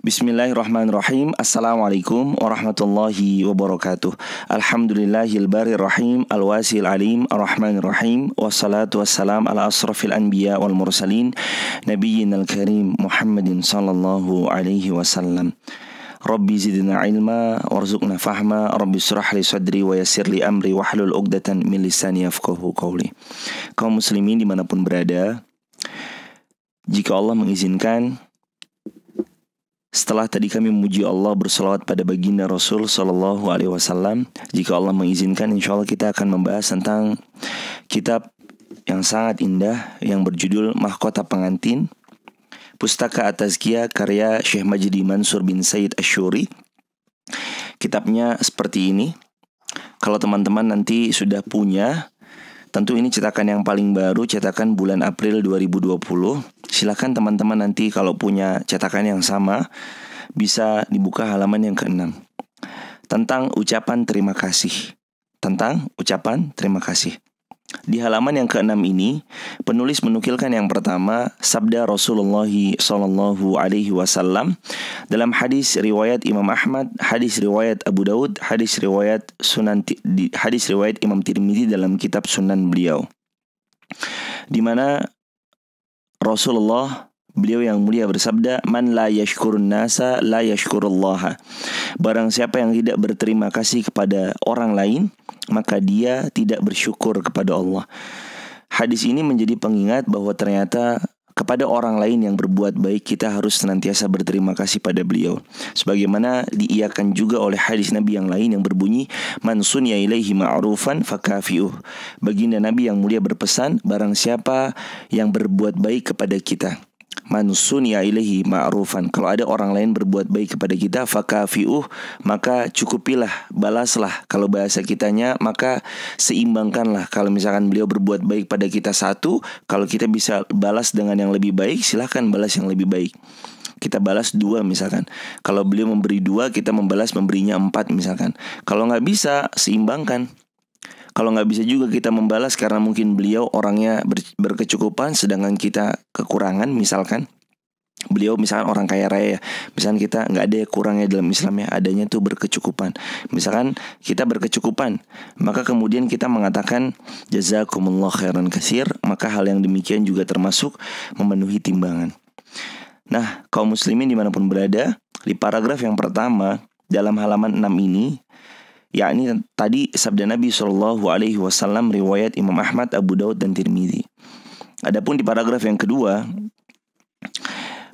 Bismillahirrahmanirrahim Assalamualaikum warahmatullahi wabarakatuh Alhamdulillahilbarirrahim Alwasil alim Arrahmanirrahim Wassalatu wassalam ala asrafil anbiya wal mursalin Nabiyin al-karim Muhammadin sallallahu alaihi wasallam Rabbi zidna ilma Warzukna fahma Rabbi surah li sadri wa yasir li amri Wahlul uqdatan min lisani yafqahu qawli Kaum muslimin dimanapun berada Jika Allah mengizinkan setelah tadi kami memuji Allah bersolawat pada baginda Rasul Sallallahu Alaihi Wasallam, jika Allah mengizinkan, insya Allah kita akan membahas tentang kitab yang sangat indah yang berjudul Mahkota Pengantin, Pustaka atas kia karya Syekh Majdi Mansur bin Said Ashuri. Kitabnya seperti ini. Kalau teman-teman nanti sudah punya, tentu ini cetakan yang paling baru, cetakan bulan April 2020. Silakan teman-teman nanti kalau punya cetakan yang sama bisa dibuka halaman yang keenam tentang ucapan terima kasih. Tentang ucapan terima kasih. Di halaman yang keenam ini, penulis menukilkan yang pertama sabda Rasulullah Shallallahu Alaihi Wasallam dalam hadis riwayat Imam Ahmad, hadis riwayat Abu Daud, hadis riwayat Sunan, hadis riwayat Imam Tirmidzi dalam kitab Sunan beliau, di mana Rasulullah Beliau yang mulia bersabda, "Man la yashkurun nasa la yashkurullah." Barang siapa yang tidak berterima kasih kepada orang lain, maka dia tidak bersyukur kepada Allah. Hadis ini menjadi pengingat bahwa ternyata kepada orang lain yang berbuat baik kita harus senantiasa berterima kasih pada beliau. Sebagaimana diiakan juga oleh hadis Nabi yang lain yang berbunyi man sunya ilaihi ma'rufan fakafiuh. Baginda Nabi yang mulia berpesan barang siapa yang berbuat baik kepada kita manusunia ilahi ma'rufan kalau ada orang lain berbuat baik kepada kita fakafiuh maka cukupilah balaslah kalau bahasa kitanya maka seimbangkanlah kalau misalkan beliau berbuat baik pada kita satu kalau kita bisa balas dengan yang lebih baik silahkan balas yang lebih baik kita balas dua misalkan kalau beliau memberi dua kita membalas memberinya empat misalkan kalau nggak bisa seimbangkan kalau nggak bisa juga kita membalas karena mungkin beliau orangnya ber, berkecukupan sedangkan kita kekurangan misalkan beliau misalkan orang kaya raya ya misalkan kita nggak ada kurangnya dalam Islam ya adanya tuh berkecukupan misalkan kita berkecukupan maka kemudian kita mengatakan jazakumullah khairan kasir maka hal yang demikian juga termasuk memenuhi timbangan nah kaum muslimin dimanapun berada di paragraf yang pertama dalam halaman 6 ini yakni tadi sabda Nabi Shallallahu Alaihi Wasallam riwayat Imam Ahmad, Abu Daud dan Tirmidzi. Adapun di paragraf yang kedua,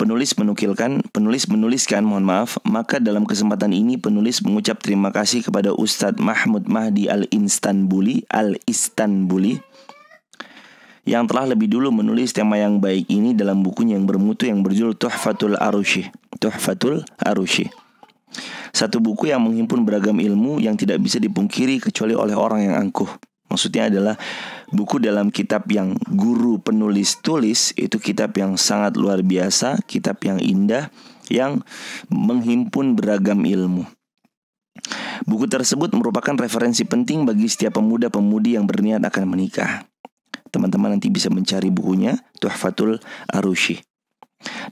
penulis menukilkan, penulis menuliskan, mohon maaf, maka dalam kesempatan ini penulis mengucap terima kasih kepada Ustadz Mahmud Mahdi Al Instanbuli, Al Istanbuli yang telah lebih dulu menulis tema yang baik ini dalam bukunya yang bermutu yang berjudul Tuhfatul Arushi. Tuhfatul Arushi. Satu buku yang menghimpun beragam ilmu yang tidak bisa dipungkiri kecuali oleh orang yang angkuh. Maksudnya adalah buku dalam kitab yang guru penulis tulis itu kitab yang sangat luar biasa, kitab yang indah yang menghimpun beragam ilmu. Buku tersebut merupakan referensi penting bagi setiap pemuda-pemudi yang berniat akan menikah. Teman-teman nanti bisa mencari bukunya Tuhfatul Arushi.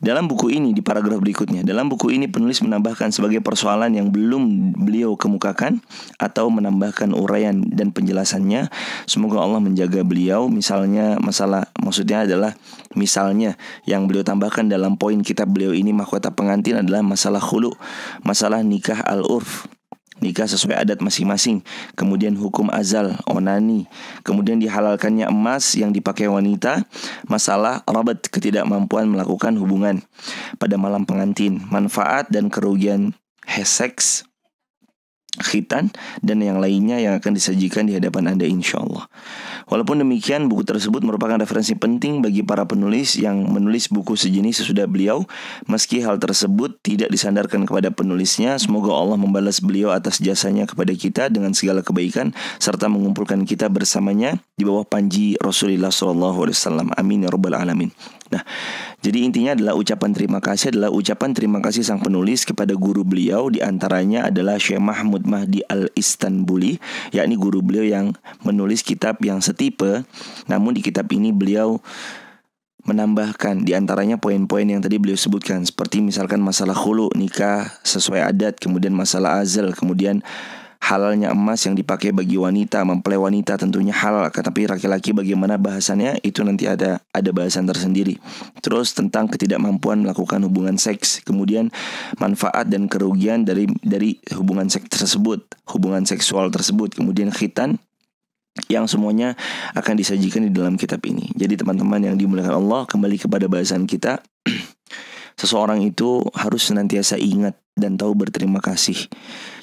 Dalam buku ini di paragraf berikutnya, dalam buku ini penulis menambahkan sebagai persoalan yang belum beliau kemukakan atau menambahkan uraian dan penjelasannya. Semoga Allah menjaga beliau. Misalnya masalah maksudnya adalah misalnya yang beliau tambahkan dalam poin kitab beliau ini mahkota pengantin adalah masalah khulu, masalah nikah al-urf nikah sesuai adat masing-masing, kemudian hukum azal, onani, kemudian dihalalkannya emas yang dipakai wanita, masalah rabat ketidakmampuan melakukan hubungan pada malam pengantin, manfaat dan kerugian hesex khitan, dan yang lainnya yang akan disajikan di hadapan Anda insya Allah. Walaupun demikian, buku tersebut merupakan referensi penting bagi para penulis yang menulis buku sejenis sesudah beliau, meski hal tersebut tidak disandarkan kepada penulisnya. Semoga Allah membalas beliau atas jasanya kepada kita dengan segala kebaikan serta mengumpulkan kita bersamanya di bawah panji Rasulullah SAW. Amin ya Rabbal alamin. Nah, jadi intinya adalah ucapan terima kasih adalah ucapan terima kasih sang penulis kepada guru beliau diantaranya adalah Syekh Mahmud Mahdi Al-Istanbuli, yakni guru beliau yang menulis kitab yang setipe. Namun di kitab ini beliau menambahkan diantaranya poin-poin yang tadi beliau sebutkan seperti misalkan masalah hulu nikah sesuai adat, kemudian masalah azal, kemudian halalnya emas yang dipakai bagi wanita, mempelai wanita tentunya halal, tetapi laki-laki bagaimana bahasannya itu nanti ada ada bahasan tersendiri. Terus tentang ketidakmampuan melakukan hubungan seks, kemudian manfaat dan kerugian dari dari hubungan seks tersebut, hubungan seksual tersebut, kemudian khitan yang semuanya akan disajikan di dalam kitab ini. Jadi teman-teman yang dimuliakan Allah, kembali kepada bahasan kita. Seseorang itu harus senantiasa ingat dan tahu berterima kasih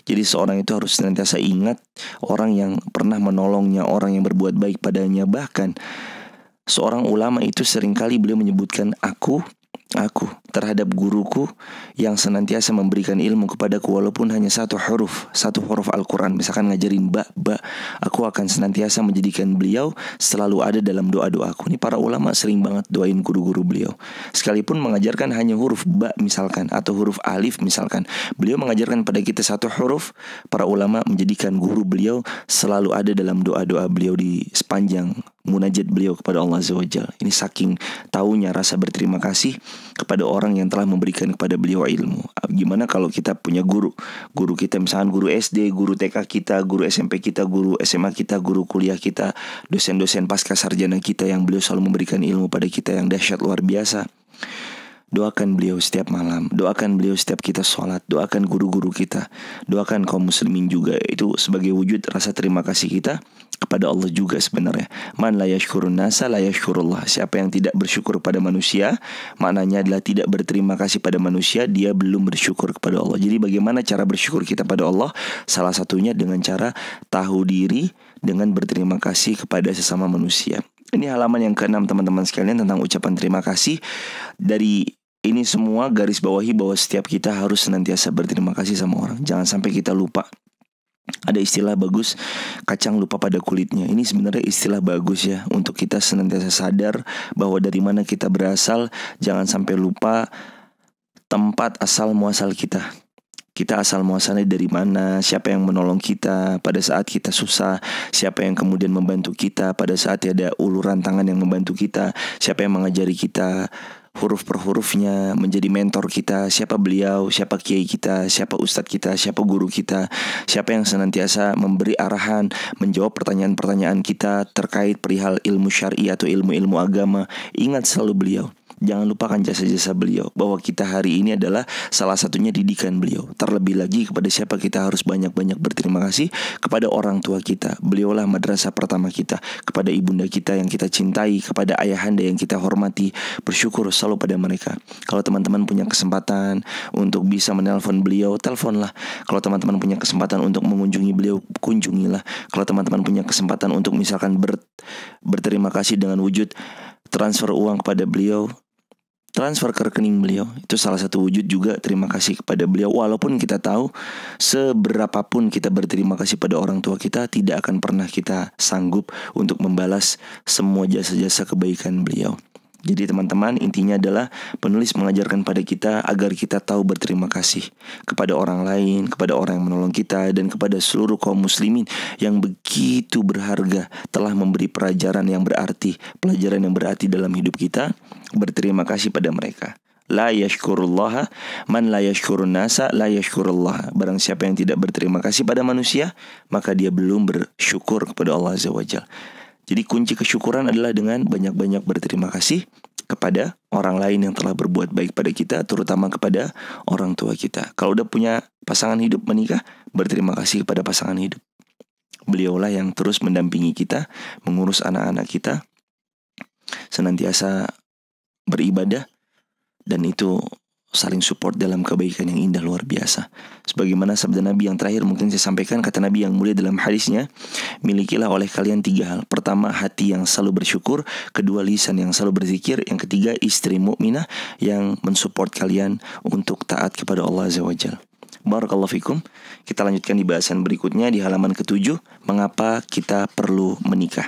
jadi seorang itu harus senantiasa ingat orang yang pernah menolongnya, orang yang berbuat baik padanya. Bahkan seorang ulama itu seringkali beliau menyebutkan aku aku terhadap guruku yang senantiasa memberikan ilmu kepadaku walaupun hanya satu huruf, satu huruf Al-Quran. Misalkan ngajarin ba, ba, aku akan senantiasa menjadikan beliau selalu ada dalam doa-doaku. Ini para ulama sering banget doain guru-guru beliau. Sekalipun mengajarkan hanya huruf ba misalkan, atau huruf alif misalkan. Beliau mengajarkan pada kita satu huruf, para ulama menjadikan guru beliau selalu ada dalam doa-doa beliau di sepanjang munajat beliau kepada Allah Azza wa Jal. Ini saking tahunya rasa berterima kasih kepada orang yang telah memberikan kepada beliau ilmu. Gimana kalau kita punya guru, guru kita misalkan guru SD, guru TK kita, guru SMP kita, guru SMA kita, guru kuliah kita, dosen-dosen pasca sarjana kita yang beliau selalu memberikan ilmu pada kita yang dahsyat luar biasa. Doakan beliau setiap malam, doakan beliau setiap kita sholat, doakan guru-guru kita, doakan kaum muslimin juga. Itu sebagai wujud rasa terima kasih kita kepada Allah juga sebenarnya. Man la yashkurun nasa la yashkurullah. Siapa yang tidak bersyukur kepada manusia, maknanya adalah tidak berterima kasih pada manusia, dia belum bersyukur kepada Allah. Jadi bagaimana cara bersyukur kita pada Allah? Salah satunya dengan cara tahu diri dengan berterima kasih kepada sesama manusia. Ini halaman yang keenam teman-teman sekalian tentang ucapan terima kasih dari ini semua garis bawahi bahwa setiap kita harus senantiasa berterima kasih sama orang. Jangan sampai kita lupa ada istilah bagus kacang lupa pada kulitnya. Ini sebenarnya istilah bagus ya untuk kita senantiasa sadar bahwa dari mana kita berasal, jangan sampai lupa tempat asal muasal kita. Kita asal muasalnya dari mana, siapa yang menolong kita pada saat kita susah, siapa yang kemudian membantu kita pada saat ada uluran tangan yang membantu kita, siapa yang mengajari kita huruf per hurufnya menjadi mentor kita siapa beliau siapa kiai kita siapa ustadz kita siapa guru kita siapa yang senantiasa memberi arahan menjawab pertanyaan-pertanyaan kita terkait perihal ilmu syari atau ilmu-ilmu agama ingat selalu beliau Jangan lupakan jasa-jasa beliau bahwa kita hari ini adalah salah satunya didikan beliau. Terlebih lagi kepada siapa kita harus banyak-banyak berterima kasih kepada orang tua kita. Beliaulah madrasah pertama kita, kepada ibunda kita yang kita cintai, kepada ayahanda yang kita hormati. Bersyukur selalu pada mereka. Kalau teman-teman punya kesempatan untuk bisa menelpon beliau, telponlah Kalau teman-teman punya kesempatan untuk mengunjungi beliau, kunjungilah. Kalau teman-teman punya kesempatan untuk misalkan ber, berterima kasih dengan wujud transfer uang kepada beliau, transfer ke rekening beliau. Itu salah satu wujud juga terima kasih kepada beliau. Walaupun kita tahu seberapapun kita berterima kasih pada orang tua kita tidak akan pernah kita sanggup untuk membalas semua jasa-jasa kebaikan beliau. Jadi teman-teman intinya adalah penulis mengajarkan pada kita agar kita tahu berterima kasih kepada orang lain, kepada orang yang menolong kita dan kepada seluruh kaum muslimin yang begitu berharga telah memberi pelajaran yang berarti, pelajaran yang berarti dalam hidup kita. Berterima kasih pada mereka. La yashkurullaha Man la yashkurun nasa La yashkurullaha Barang siapa yang tidak berterima kasih pada manusia Maka dia belum bersyukur kepada Allah Azza wa Jalla jadi kunci kesyukuran adalah dengan banyak-banyak berterima kasih kepada orang lain yang telah berbuat baik pada kita, terutama kepada orang tua kita. Kalau udah punya pasangan hidup menikah, berterima kasih kepada pasangan hidup. Beliaulah yang terus mendampingi kita, mengurus anak-anak kita, senantiasa beribadah, dan itu saling support dalam kebaikan yang indah luar biasa. Sebagaimana sabda Nabi yang terakhir mungkin saya sampaikan kata Nabi yang mulia dalam hadisnya, milikilah oleh kalian tiga hal. Pertama, hati yang selalu bersyukur, kedua lisan yang selalu berzikir, yang ketiga istri mukminah yang mensupport kalian untuk taat kepada Allah Azza Wajalla. Barakallahu fikum. Kita lanjutkan di bahasan berikutnya di halaman ketujuh, mengapa kita perlu menikah.